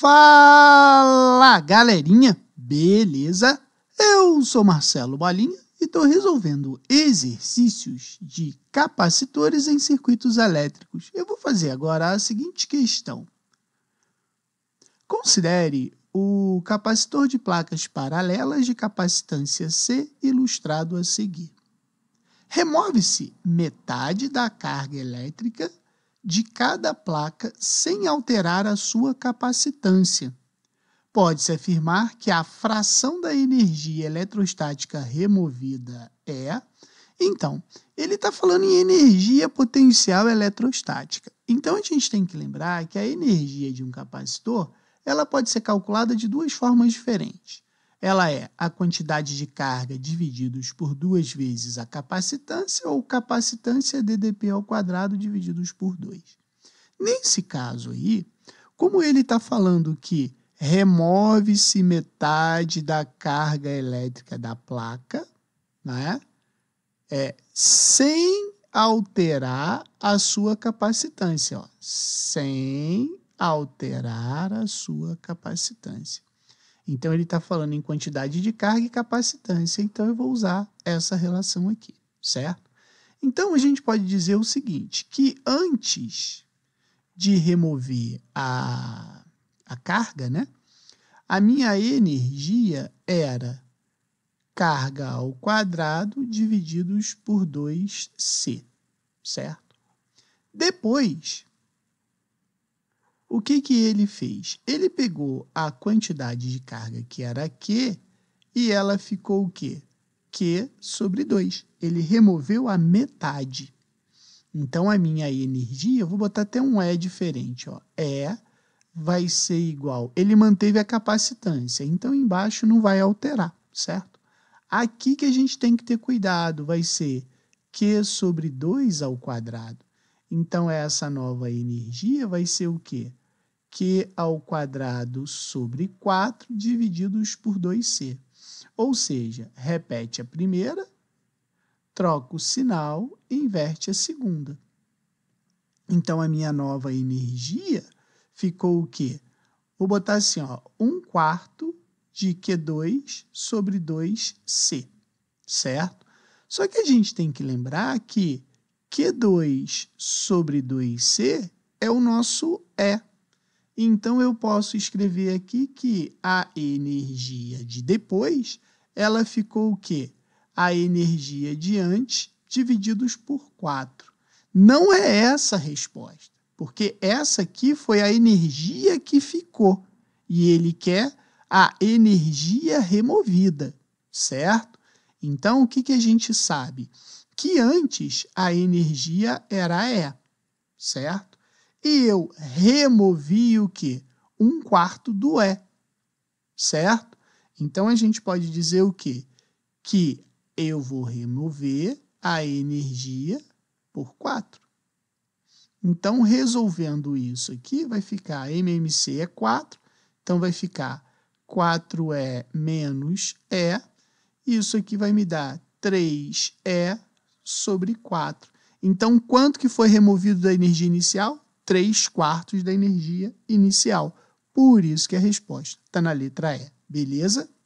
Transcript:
Fala galerinha, beleza? Eu sou Marcelo Balinha e estou resolvendo exercícios de capacitores em circuitos elétricos. Eu vou fazer agora a seguinte questão. Considere o capacitor de placas paralelas de capacitância C ilustrado a seguir. Remove-se metade da carga elétrica de cada placa sem alterar a sua capacitância. Pode-se afirmar que a fração da energia eletrostática removida é. Então, ele está falando em energia potencial eletrostática. Então, a gente tem que lembrar que a energia de um capacitor ela pode ser calculada de duas formas diferentes ela é a quantidade de carga divididos por duas vezes a capacitância ou capacitância DDP ao quadrado divididos por 2. Nesse caso aí, como ele está falando que remove-se metade da carga elétrica da placa, né? É, sem alterar a sua capacitância, ó, sem alterar a sua capacitância. Então, ele está falando em quantidade de carga e capacitância. Então, eu vou usar essa relação aqui, certo? Então, a gente pode dizer o seguinte, que antes de remover a, a carga, né? A minha energia era carga ao quadrado divididos por 2c, certo? Depois, o que, que ele fez? Ele pegou a quantidade de carga que era Q e ela ficou o quê? Q sobre 2. Ele removeu a metade. Então, a minha energia, eu vou botar até um E diferente. Ó. E vai ser igual. Ele manteve a capacitância, então embaixo não vai alterar, certo? Aqui que a gente tem que ter cuidado, vai ser Q sobre 2 ao quadrado. Então, essa nova energia vai ser o quê? q ao quadrado sobre 4 divididos por 2c. Ou seja, repete a primeira, troca o sinal e inverte a segunda. Então, a minha nova energia ficou o quê? Vou botar assim, ó, 1 quarto de Q2 sobre 2C, certo? Só que a gente tem que lembrar que Q2 sobre 2C é o nosso E. Então eu posso escrever aqui que a energia de depois, ela ficou o quê? A energia de antes divididos por 4. Não é essa a resposta, porque essa aqui foi a energia que ficou e ele quer a energia removida, certo? Então, o que, que a gente sabe? Que antes a energia era E, certo? e eu removi o que? Um quarto do é, certo? Então a gente pode dizer o que? Que eu vou remover a energia por 4. Então, resolvendo isso aqui, vai ficar MMC é 4, então vai ficar 4E menos E, isso aqui vai me dar 3E sobre 4. Então, quanto que foi removido da energia inicial? 3 quartos da energia inicial. Por isso que a resposta está na letra E. Beleza?